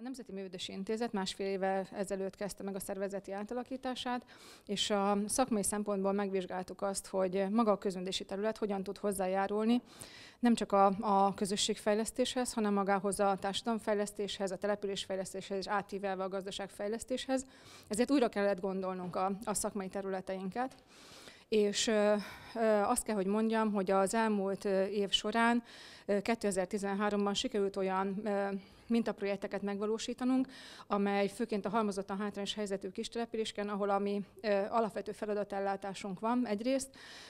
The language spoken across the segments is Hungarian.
A Nemzeti Művődési Intézet másfél éve ezelőtt kezdte meg a szervezeti átalakítását, és a szakmai szempontból megvizsgáltuk azt, hogy maga a közművési terület hogyan tud hozzájárulni nem csak a, a közösségfejlesztéshez, hanem magához a társadalomfejlesztéshez, a településfejlesztéshez és átívelve a gazdaságfejlesztéshez. Ezért újra kellett gondolnunk a, a szakmai területeinket és azt kell, hogy mondjam, hogy az elmúlt év során 2013-ban sikerült olyan mintaprojekteket megvalósítanunk, amely főként a halmozottan hátrányos helyzetű kis településken, ahol a mi alapvető feladatellátásunk van egyrészt,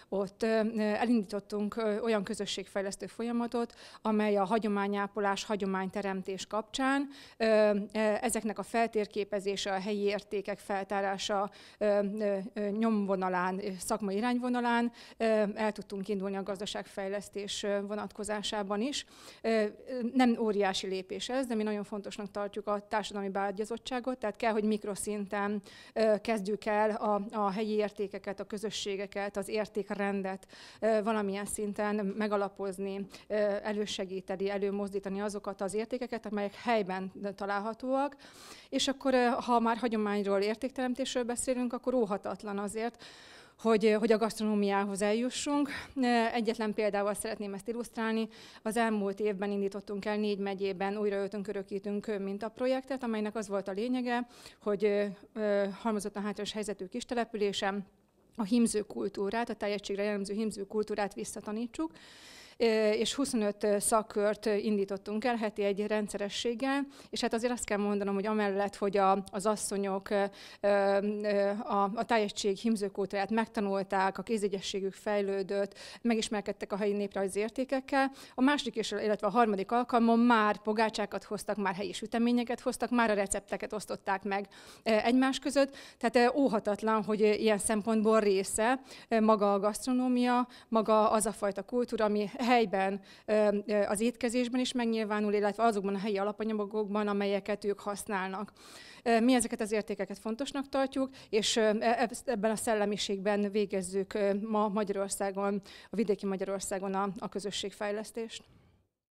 ott elindítottunk olyan közösségfejlesztő folyamatot, amely a hagyományápolás, hagyományteremtés kapcsán ezeknek a feltérképezése, a helyi értékek feltárása nyomvonalán, szakmai irányvonalán el tudtunk indulni a gazdaságfejlesztés vonatkozásában is. Nem óriási lépés ez, de mi nagyon fontosnak tartjuk a társadalmi beágyazottságot, tehát kell, hogy mikroszinten kezdjük el a, a helyi értékeket, a közösségeket, az értékrendet valamilyen szinten megalapozni, elősegíteni, előmozdítani azokat az értékeket, amelyek helyben találhatóak. És akkor, ha már hagyományról, értékteremtésről beszélünk, akkor óhatatlan azért, hogy, hogy a gasztronómiához eljussunk. Egyetlen példával szeretném ezt illusztrálni. Az elmúlt évben indítottunk el négy megyében újraöltünk, örökítünk mintaprojektet, amelynek az volt a lényege, hogy halmozottan hátrányos helyzetű kis településen a hímző kultúrát, a teljességre jellemző hímző kultúrát visszatanítsuk, és 25 szakkört indítottunk el heti egy rendszerességgel, és hát azért azt kell mondanom, hogy amellett, hogy a, az asszonyok a, a tájegység himzőkótáját megtanulták, a kézügyességük fejlődött, megismerkedtek a helyi néprajzi értékekkel, a második, és, illetve a harmadik alkalmon már pogácsákat hoztak, már helyi süteményeket hoztak, már a recepteket osztották meg egymás között, tehát óhatatlan, hogy ilyen szempontból része maga a gasztronómia, maga az a fajta kultúra, ami helyben az étkezésben is megnyilvánul, illetve azokban a helyi alapanyagokban, amelyeket ők használnak. Mi ezeket az értékeket fontosnak tartjuk, és e, e, ebben a szellemiségben végezzük ma Magyarországon, a vidéki Magyarországon a, a közösségfejlesztést.